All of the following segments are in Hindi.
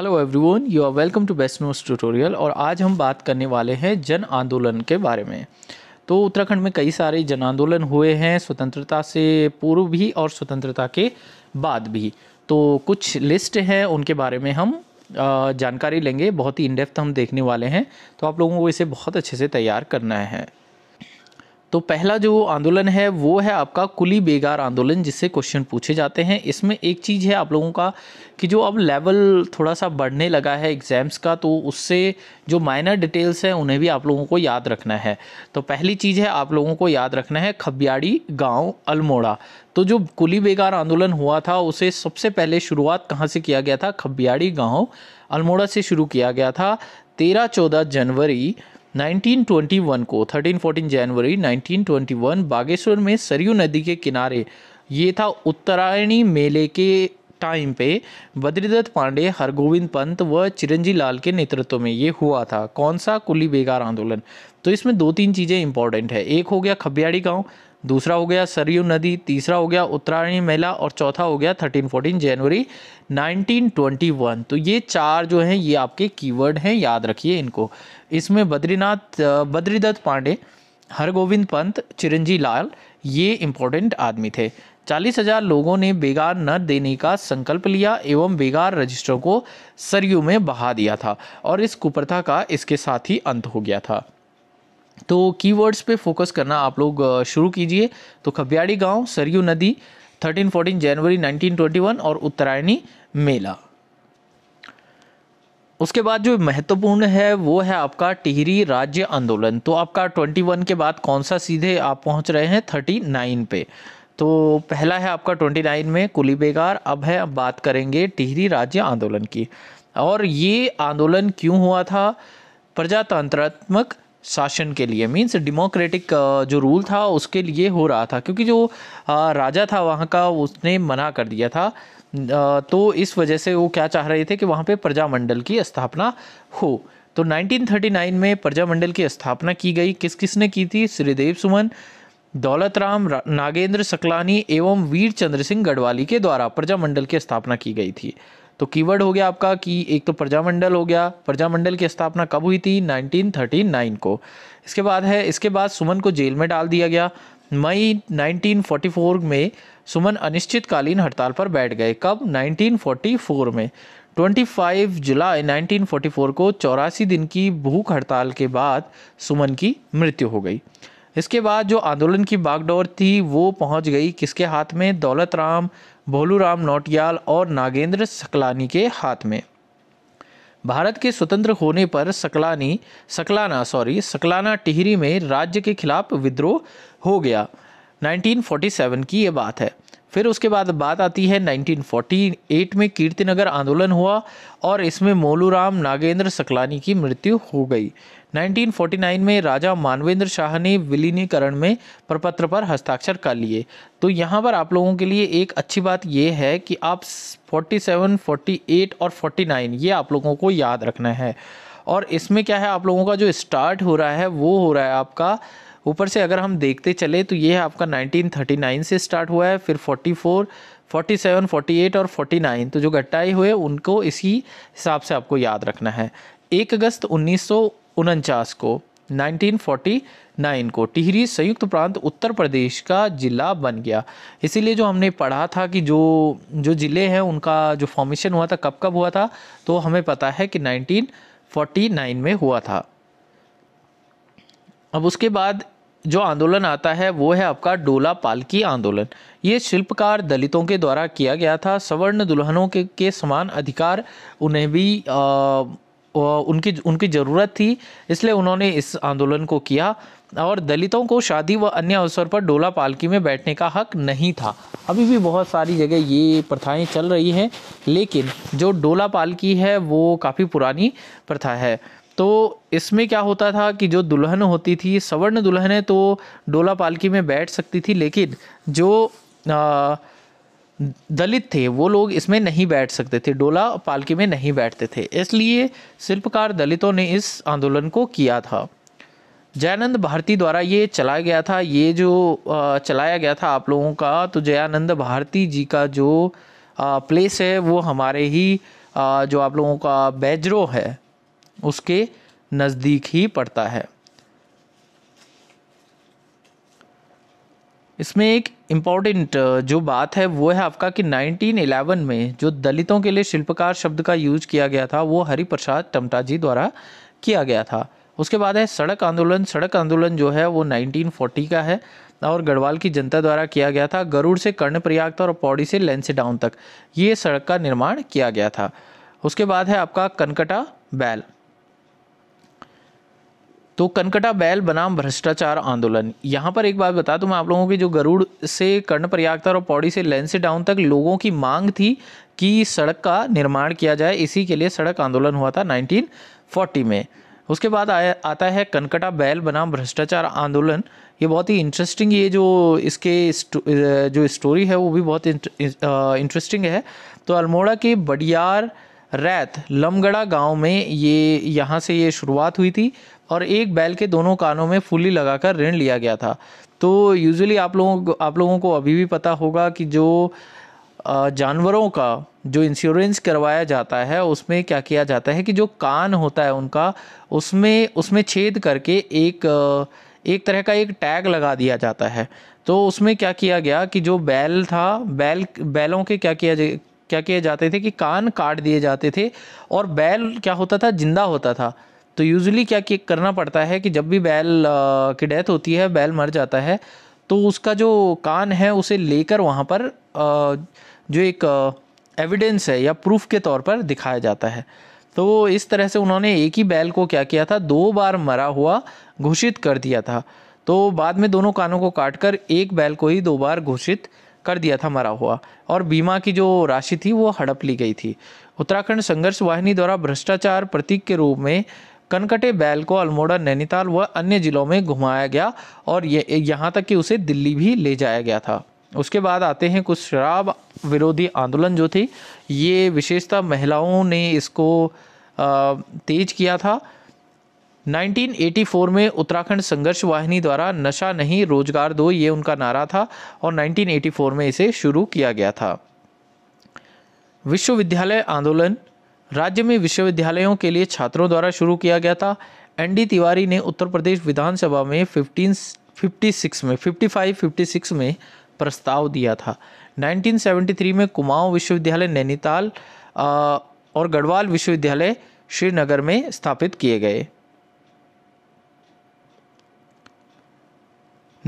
hello everyone you are welcome to best news tutorial और आज हम बात करने वाले हैं जन आंदोलन के बारे में तो उत्तराखंड में कई सारे जन आंदोलन हुए हैं स्वतंत्रता से पूर्व भी और स्वतंत्रता के बाद भी तो कुछ लिस्ट हैं उनके बारे में हम जानकारी लेंगे बहुत ही इनडेप्थ हम देखने वाले हैं तो आप लोगों को इसे बहुत अच्छे से तैयार करना है तो पहला जो आंदोलन है वो है आपका कुली बेगार आंदोलन जिससे क्वेश्चन पूछे जाते हैं इसमें एक चीज़ है आप लोगों का कि जो अब लेवल थोड़ा सा बढ़ने लगा है एग्ज़ाम्स का तो उससे जो माइनर डिटेल्स हैं उन्हें भी आप लोगों को याद रखना है तो पहली चीज़ है आप लोगों को याद रखना है खबियाड़ी गाँव अल्मोड़ा तो जो कुली बेगार आंदोलन हुआ था उसे सबसे पहले शुरुआत कहाँ से किया गया था खबियाड़ी गाँव अल्मोड़ा से शुरू किया गया था तेरह चौदह जनवरी 1921 को 13 14 जनवरी 1921 बागेश्वर में सरयू नदी के किनारे ये था उत्तरायणी मेले के टाइम पे बद्रीदत्त पांडे हरगोविंद पंत व चिरंजी लाल के नेतृत्व में ये हुआ था कौन सा कुली बेगार आंदोलन तो इसमें दो तीन चीज़ें इंपॉर्टेंट है एक हो गया खबियाड़ी गांव दूसरा हो गया सरयू नदी तीसरा हो गया उत्तरायणी मेला और चौथा हो गया थर्टीन फोर्टीन जनवरी 1921 तो ये चार जो हैं ये आपके कीवर्ड हैं याद रखिए इनको इसमें बद्रीनाथ बद्रीदत्त पांडे हरगोविंद पंत चिरंजी लाल ये इम्पोर्टेंट आदमी थे चालीस हजार लोगों ने बेगार न देने का संकल्प लिया एवं बेगार रजिस्टर को सरयू में बहा दिया था और इस कुप्रथा का इसके साथ ही अंत हो गया था तो कीवर्ड्स पे फोकस करना आप लोग शुरू कीजिए तो खबियाड़ी गांव सरयू नदी 13 14 जनवरी 1921 और उत्तरायणी मेला उसके बाद जो महत्वपूर्ण है वो है आपका टिहरी राज्य आंदोलन तो आपका 21 के बाद कौन सा सीधे आप पहुंच रहे हैं 39 पे तो पहला है आपका 29 में कुली बेगार अब है अब बात करेंगे टिहरी राज्य आंदोलन की और ये आंदोलन क्यों हुआ था प्रजातंत्रात्मक शासन के लिए मीन्स डेमोक्रेटिक uh, जो रूल था उसके लिए हो रहा था क्योंकि जो uh, राजा था वहाँ का उसने मना कर दिया था uh, तो इस वजह से वो क्या चाह रहे थे कि वहाँ पे प्रजामंडल की स्थापना हो तो 1939 में प्रजामंडल की स्थापना की गई किस किसने की थी श्रीदेव सुमन दौलत राम नागेंद्र सकलानी एवं वीर चंद्र सिंह गढ़वाली के द्वारा प्रजामंडल की स्थापना की गई थी तो कीवर्ड हो गया आपका कि एक तो प्रजामंडल हो गया प्रजामंडल की स्थापना कब हुई थी 1939 को इसके बाद है इसके बाद सुमन को जेल में डाल दिया गया मई 1944 में सुमन अनिश्चितकालीन हड़ताल पर बैठ गए कब 1944 में 25 जुलाई 1944 को चौरासी दिन की भूख हड़ताल के बाद सुमन की मृत्यु हो गई इसके बाद जो आंदोलन की बागडोर थी वो पहुंच गई किसके हाथ में दौलत राम भोलू राम नोटियाल और नागेंद्र सकलानी के हाथ में भारत के स्वतंत्र होने पर सकलानी सकलाना सॉरी सकलाना टिहरी में राज्य के खिलाफ विद्रोह हो गया 1947 की ये बात है फिर उसके बाद बात आती है 1948 में कीर्तिनगर आंदोलन हुआ और इसमें मोलूराम नागेंद्र सकलानी की मृत्यु हो गई 1949 में राजा मानवेंद्र शाह ने विलीनीकरण में प्रपत्र पर हस्ताक्षर कर लिए तो यहाँ पर आप लोगों के लिए एक अच्छी बात यह है कि आप 47, 48 और 49 ये आप लोगों को याद रखना है और इसमें क्या है आप लोगों का जो स्टार्ट हो रहा है वो हो रहा है आपका ऊपर से अगर हम देखते चले तो ये आपका 1939 से स्टार्ट हुआ है फिर 44 47 48 और 49 तो जो घटाई हुए उनको इसी हिसाब से आपको याद रखना है एक अगस्त उन्नीस को 1949 को टिहरी संयुक्त प्रांत उत्तर प्रदेश का ज़िला बन गया इसीलिए जो हमने पढ़ा था कि जो जो ज़िले हैं उनका जो फॉर्मेशन हुआ था कब कब हुआ था तो हमें पता है कि 1949 में हुआ था अब उसके बाद जो आंदोलन आता है वो है आपका डोला पालकी आंदोलन ये शिल्पकार दलितों के द्वारा किया गया था सवर्ण दुल्हनों के, के समान अधिकार उन्हें भी आ, उनकी उनकी ज़रूरत थी इसलिए उन्होंने इस आंदोलन को किया और दलितों को शादी व अन्य अवसर पर डोला पालकी में बैठने का हक नहीं था अभी भी बहुत सारी जगह ये प्रथाएं चल रही हैं लेकिन जो डोला पालकी है वो काफ़ी पुरानी प्रथा है तो इसमें क्या होता था कि जो दुल्हन होती थी सवर्ण दुल्हनें तो डोला पालकी में बैठ सकती थी लेकिन जो आ, दलित थे वो लोग इसमें नहीं बैठ सकते थे डोला पालकी में नहीं बैठते थे इसलिए शिल्पकार दलितों ने इस आंदोलन को किया था जयानंद भारती द्वारा ये चलाया गया था ये जो चलाया गया था आप लोगों का तो जयानंद भारती जी का जो प्लेस है वो हमारे ही जो आप लोगों का बैजरो है उसके नज़दीक ही पड़ता है इसमें एक इम्पॉर्टेंट जो बात है वो है आपका कि 1911 में जो दलितों के लिए शिल्पकार शब्द का यूज किया गया था वो हरिप्रसाद टमटा जी द्वारा किया गया था उसके बाद है सड़क आंदोलन सड़क आंदोलन जो है वो 1940 का है और गढ़वाल की जनता द्वारा किया गया था गरुड़ से कर्णप्रयाग तक और पौड़ी से लेंसीडाउन तक ये सड़क का निर्माण किया गया था उसके बाद है आपका कनकटा बैल तो कनकटा बैल बनाम भ्रष्टाचार आंदोलन यहाँ पर एक बात बता दूँ मैं आप लोगों की जो गरुड़ से कर्ण प्रयाग तर और पौड़ी से लेंसे डाउन तक लोगों की मांग थी कि सड़क का निर्माण किया जाए इसी के लिए सड़क आंदोलन हुआ था 1940 में उसके बाद आया आता है कनकटा बैल बनाम भ्रष्टाचार आंदोलन ये बहुत ही इंटरेस्टिंग ये जो इसके जो स्टोरी है वो भी बहुत इंटरेस्टिंग है तो अल्मोड़ा के बडियार रैत लमगड़ा गांव में ये यहाँ से ये शुरुआत हुई थी और एक बैल के दोनों कानों में फूली लगाकर ऋण लिया गया था तो यूजुअली आप लोगों आप लोगों को अभी भी पता होगा कि जो जानवरों का जो इंश्योरेंस करवाया जाता है उसमें क्या किया जाता है कि जो कान होता है उनका उसमें उसमें छेद करके एक एक तरह का एक टैग लगा दिया जाता है तो उसमें क्या किया गया कि जो बैल था बैल बैलों के क्या किया क्या किए जाते थे कि कान काट दिए जाते थे और बैल क्या होता था जिंदा होता था तो यूजली क्या कि करना पड़ता है कि जब भी बैल की डेथ होती है बैल मर जाता है तो उसका जो कान है उसे लेकर वहाँ पर जो एक एविडेंस है या प्रूफ के तौर पर दिखाया जाता है तो इस तरह से उन्होंने एक ही बैल को क्या किया था दो बार मरा हुआ घोषित कर दिया था तो बाद में दोनों कानों को काट कर एक बैल को ही दो बार घोषित कर दिया था मरा हुआ और बीमा की जो राशि थी वो हड़प ली गई थी उत्तराखंड संघर्ष वाहिनी द्वारा भ्रष्टाचार प्रतीक के रूप में कनकटे बैल को अल्मोड़ा नैनीताल व अन्य जिलों में घुमाया गया और ये यहाँ तक कि उसे दिल्ली भी ले जाया गया था उसके बाद आते हैं कुछ शराब विरोधी आंदोलन जो थी ये विशेषतः महिलाओं ने इसको तेज किया था 1984 में उत्तराखंड संघर्ष वाहिनी द्वारा नशा नहीं रोजगार दो ये उनका नारा था और 1984 में इसे शुरू किया गया था विश्वविद्यालय आंदोलन राज्य में विश्वविद्यालयों के लिए छात्रों द्वारा शुरू किया गया था एन डी तिवारी ने उत्तर प्रदेश विधानसभा में फिफ्टीन फिफ्टी सिक्स में फिफ्टी फाइव फिफ्टी सिक्स में प्रस्ताव दिया था 1973 में कुमाऊं विश्वविद्यालय नैनीताल और गढ़वाल विश्वविद्यालय श्रीनगर में स्थापित किए गए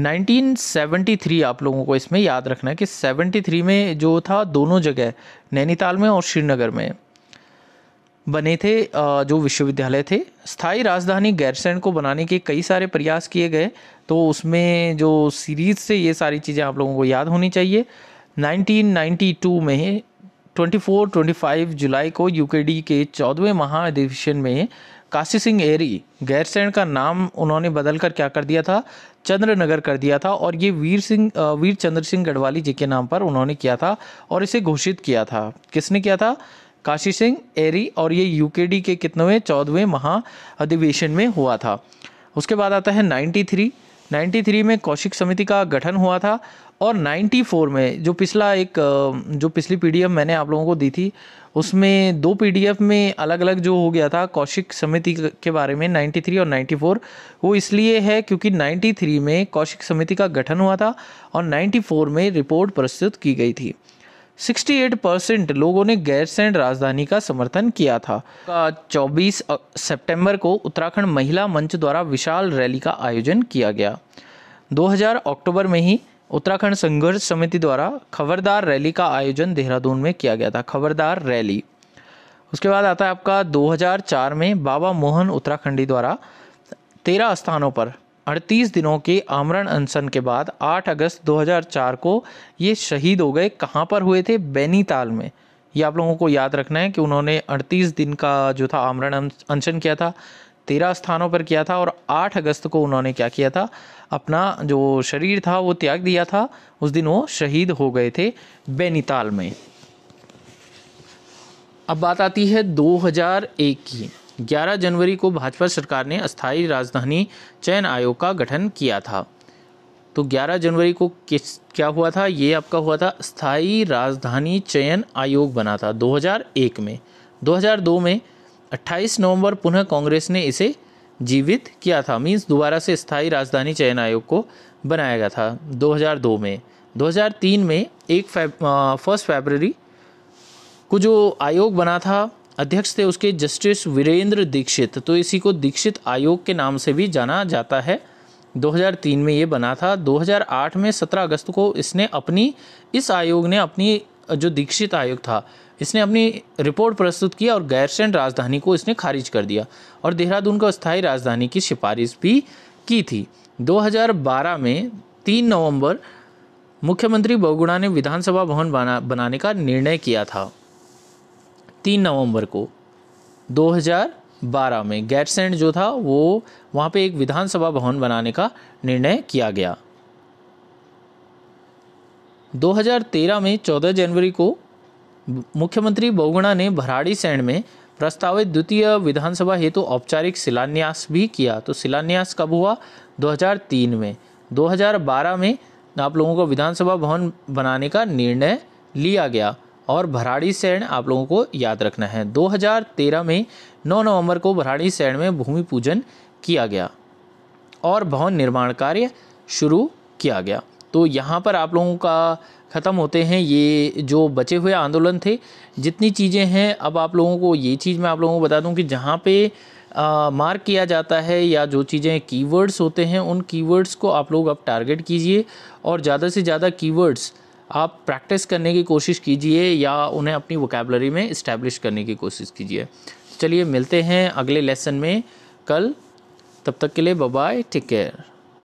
1973 आप लोगों को इसमें याद रखना है कि 73 में जो था दोनों जगह नैनीताल में और श्रीनगर में बने थे जो विश्वविद्यालय थे स्थायी राजधानी गैरसैंड को बनाने के कई सारे प्रयास किए गए तो उसमें जो सीरीज़ से ये सारी चीज़ें आप लोगों को याद होनी चाहिए 1992 में 24-25 जुलाई को यूकेडी के चौदहवें महाअधिवेशन में काशी सिंह एरी गैरसैंड का नाम उन्होंने बदल कर क्या कर दिया था चंद्रनगर कर दिया था और ये वीर सिंह वीर चंद्र सिंह गढ़वाली जी के नाम पर उन्होंने किया था और इसे घोषित किया था किसने किया था काशी सिंह एरी और ये यूकेडी के कितनवे चौदहवें अधिवेशन में हुआ था उसके बाद आता है 93 93 में कौशिक समिति का गठन हुआ था और 94 में जो पिछला एक जो पिछली पीडीएफ मैंने आप लोगों को दी थी उसमें दो पीडीएफ में अलग अलग जो हो गया था कौशिक समिति के बारे में 93 और 94 वो इसलिए है क्योंकि 93 में कौशिक समिति का गठन हुआ था और 94 में रिपोर्ट प्रस्तुत की गई थी 68 परसेंट लोगों ने गैरसैंण राजधानी का समर्थन किया था 24 सितंबर को उत्तराखंड महिला मंच द्वारा विशाल रैली का आयोजन किया गया 2000 अक्टूबर में ही उत्तराखंड संघर्ष समिति द्वारा खबरदार रैली का आयोजन देहरादून में किया गया था खबरदार रैली उसके बाद आता है आपका 2004 में बाबा मोहन उत्तराखंडी द्वारा तेरह स्थानों पर अड़तीस दिनों के आमरण अनशन के बाद 8 अगस्त 2004 को ये शहीद हो गए कहाँ पर हुए थे बैनीताल में ये आप लोगों को याद रखना है कि उन्होंने 38 दिन का जो था आमरण अनशन किया था तेरह स्थानों पर किया था और 8 अगस्त को उन्होंने क्या किया था अपना जो शरीर था वो त्याग दिया था उस दिन वो शहीद हो गए थे बैनीताल में अब बात आती है 2001 की 11 जनवरी को भाजपा सरकार ने अस्थायी राजधानी चयन आयोग का गठन किया था तो 11 जनवरी को किस क्या हुआ था ये आपका हुआ था स्थायी राजधानी चयन आयोग बना था 2001 में 2002 में 28 नवंबर पुनः कांग्रेस ने इसे जीवित किया था मीन्स दोबारा से स्थायी राजधानी चयन आयोग को बनाया गया था 2002 में 2003 में एक फर्स्ट फेबररी को जो आयोग बना था अध्यक्ष थे उसके जस्टिस वीरेंद्र दीक्षित तो इसी को दीक्षित आयोग के नाम से भी जाना जाता है 2003 में ये बना था 2008 में 17 अगस्त को इसने अपनी इस आयोग ने अपनी जो दीक्षित आयोग था इसने अपनी रिपोर्ट प्रस्तुत की और गैरसैंड राजधानी को इसने खारिज कर दिया और देहरादून को स्थायी राजधानी की सिफारिश भी की थी 2012 में 3 नवंबर मुख्यमंत्री बहुगुणा ने विधानसभा भवन बना बनाने का निर्णय किया था तीन नवंबर को 2012 में गैटसेंड जो था वो वहाँ पे एक विधानसभा भवन बनाने का निर्णय किया गया 2013 में 14 जनवरी को मुख्यमंत्री बहुगुणा ने भराड़ी सैंड में प्रस्तावित द्वितीय विधानसभा हेतु तो औपचारिक शिलान्यास भी किया तो शिलान्यास कब हुआ 2003 में 2012 में आप लोगों को विधानसभा भवन बनाने का निर्णय लिया गया और भराड़ी सैण आप लोगों को याद रखना है 2013 में 9 नवंबर को भराड़ी सैण में भूमि पूजन किया गया और भवन निर्माण कार्य शुरू किया गया तो यहाँ पर आप लोगों का ख़त्म होते हैं ये जो बचे हुए आंदोलन थे जितनी चीज़ें हैं अब आप लोगों को ये चीज़ मैं आप लोगों को बता दूं कि जहाँ पे मार्क किया जाता है या जो चीज़ें कीवर्ड्स होते हैं उन कीवर्ड्स को आप लोग अब टारगेट कीजिए और ज़्यादा से ज़्यादा कीवर्ड्स आप प्रैक्टिस करने की कोशिश कीजिए या उन्हें अपनी वोकेबलरी में इस्टेब्लिश करने की कोशिश कीजिए चलिए मिलते हैं अगले लेसन में कल तब तक के लिए बाय टेक केयर